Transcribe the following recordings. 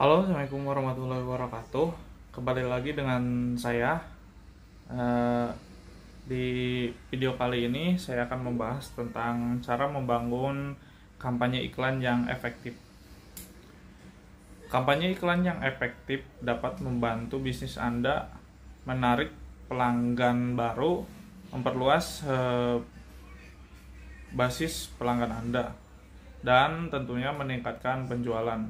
Halo, assalamualaikum warahmatullahi wabarakatuh. Kembali lagi dengan saya eh, di video kali ini saya akan membahas tentang cara membangun kampanye iklan yang efektif. Kampanye iklan yang efektif dapat membantu bisnis Anda menarik pelanggan baru, memperluas eh, basis pelanggan Anda, dan tentunya meningkatkan penjualan.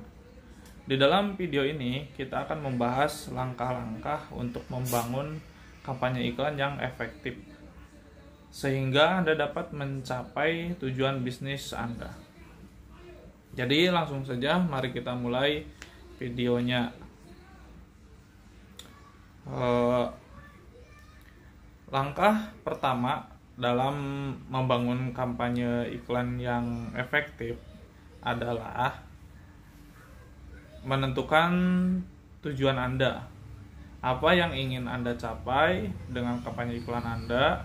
Di dalam video ini, kita akan membahas langkah-langkah untuk membangun kampanye iklan yang efektif, sehingga Anda dapat mencapai tujuan bisnis Anda. Jadi, langsung saja, mari kita mulai videonya. Eh, langkah pertama dalam membangun kampanye iklan yang efektif adalah menentukan tujuan Anda. Apa yang ingin Anda capai dengan kampanye iklan Anda?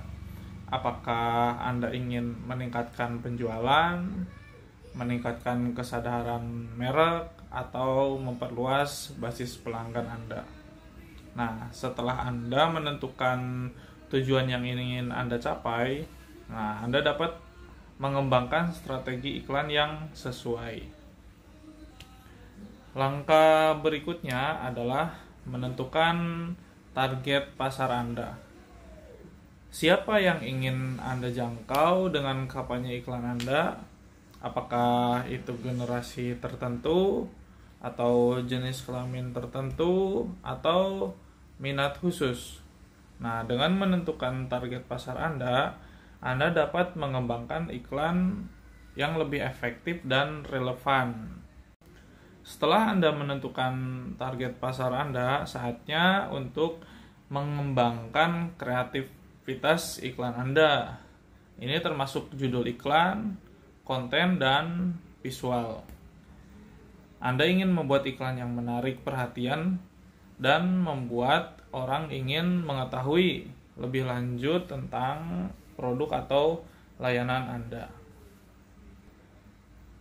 Apakah Anda ingin meningkatkan penjualan, meningkatkan kesadaran merek, atau memperluas basis pelanggan Anda? Nah, setelah Anda menentukan tujuan yang ingin Anda capai, nah Anda dapat mengembangkan strategi iklan yang sesuai. Langkah berikutnya adalah menentukan target pasar Anda. Siapa yang ingin Anda jangkau dengan kampanye iklan Anda? Apakah itu generasi tertentu atau jenis kelamin tertentu atau minat khusus? Nah, dengan menentukan target pasar Anda, Anda dapat mengembangkan iklan yang lebih efektif dan relevan setelah Anda menentukan target pasar Anda, saatnya untuk mengembangkan kreativitas iklan Anda. Ini termasuk judul iklan, konten, dan visual. Anda ingin membuat iklan yang menarik perhatian dan membuat orang ingin mengetahui lebih lanjut tentang produk atau layanan Anda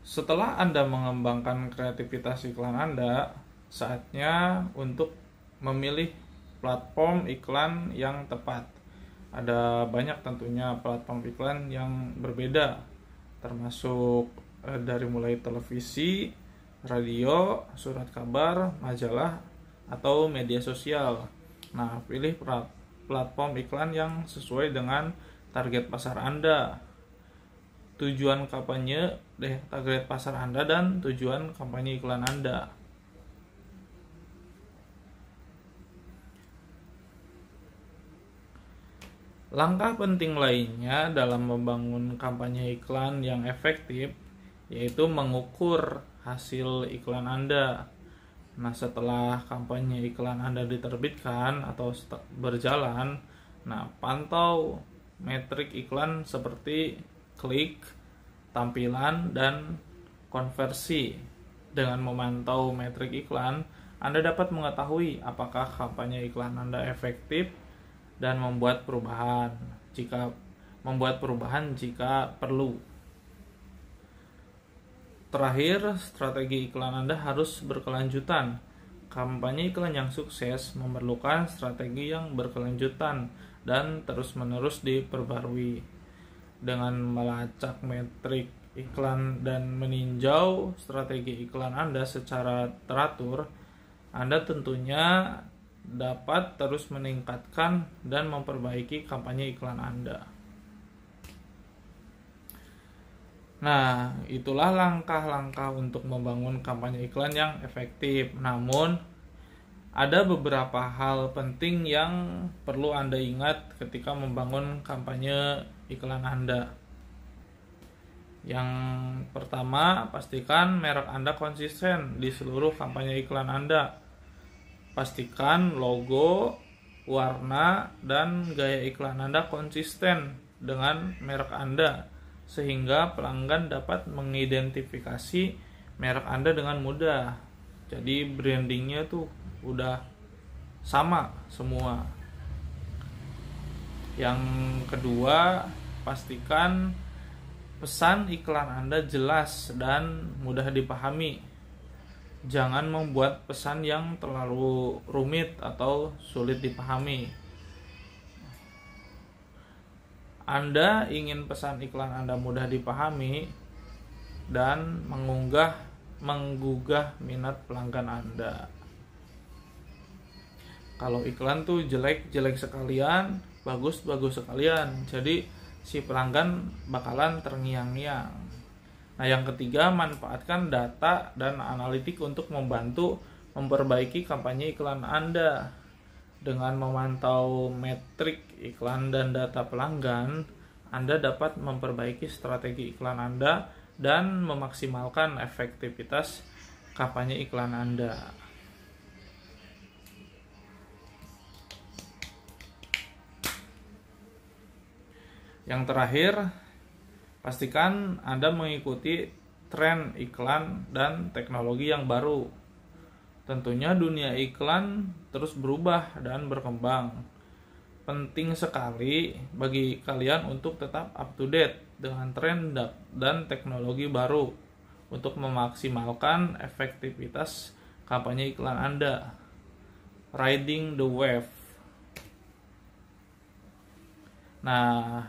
setelah Anda mengembangkan kreativitas iklan Anda, saatnya untuk memilih platform iklan yang tepat. Ada banyak tentunya platform iklan yang berbeda, termasuk eh, dari mulai televisi, radio, surat kabar, majalah, atau media sosial. Nah, pilih platform iklan yang sesuai dengan target pasar Anda. Tujuan kampanye deh target pasar Anda dan tujuan kampanye iklan Anda. Langkah penting lainnya dalam membangun kampanye iklan yang efektif yaitu mengukur hasil iklan Anda. Nah, setelah kampanye iklan Anda diterbitkan atau berjalan, nah pantau metrik iklan seperti klik, tampilan, dan konversi. Dengan memantau metrik iklan, Anda dapat mengetahui apakah kampanye iklan Anda efektif dan membuat perubahan jika membuat perubahan jika perlu. Terakhir, strategi iklan Anda harus berkelanjutan. Kampanye iklan yang sukses memerlukan strategi yang berkelanjutan dan terus-menerus diperbarui dengan melacak metrik iklan dan meninjau strategi iklan Anda secara teratur, Anda tentunya dapat terus meningkatkan dan memperbaiki kampanye iklan Anda. Nah, itulah langkah-langkah untuk membangun kampanye iklan yang efektif. Namun, ada beberapa hal penting yang perlu Anda ingat ketika membangun kampanye iklan Anda. Yang pertama, pastikan merek Anda konsisten di seluruh kampanye iklan Anda. Pastikan logo, warna, dan gaya iklan Anda konsisten dengan merek Anda sehingga pelanggan dapat mengidentifikasi merek Anda dengan mudah. Jadi brandingnya tuh udah sama semua yang kedua pastikan pesan iklan Anda jelas dan mudah dipahami jangan membuat pesan yang terlalu rumit atau sulit dipahami anda ingin pesan iklan Anda mudah dipahami dan mengunggah menggugah minat pelanggan Anda kalau iklan tuh jelek jelek sekalian bagus bagus sekalian jadi si pelanggan bakalan terngiang-ngiang nah yang ketiga manfaatkan data dan analitik untuk membantu memperbaiki kampanye iklan Anda dengan memantau metrik iklan dan data pelanggan Anda dapat memperbaiki strategi iklan Anda dan memaksimalkan efektivitas kampanye iklan Anda. Yang terakhir, pastikan Anda mengikuti tren iklan dan teknologi yang baru. Tentunya dunia iklan terus berubah dan berkembang. Penting sekali bagi kalian untuk tetap up to date dengan tren dan teknologi baru untuk memaksimalkan efektivitas kampanye iklan Anda. Riding the wave. Nah,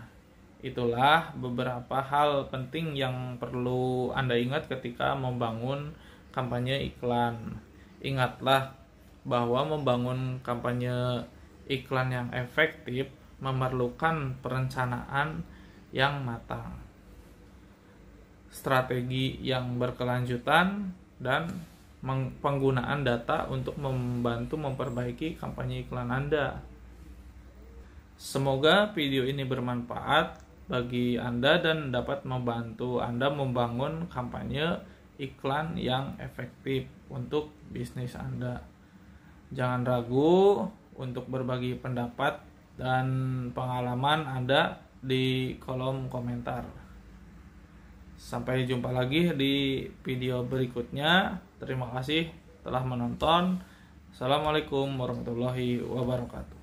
Itulah beberapa hal penting yang perlu Anda ingat ketika membangun kampanye iklan. Ingatlah bahwa membangun kampanye iklan yang efektif memerlukan perencanaan yang matang, strategi yang berkelanjutan, dan penggunaan data untuk membantu memperbaiki kampanye iklan Anda. Semoga video ini bermanfaat bagi Anda dan dapat membantu Anda membangun kampanye iklan yang efektif untuk bisnis Anda. Jangan ragu untuk berbagi pendapat dan pengalaman Anda di kolom komentar. Sampai jumpa lagi di video berikutnya. Terima kasih telah menonton. Assalamualaikum warahmatullahi wabarakatuh.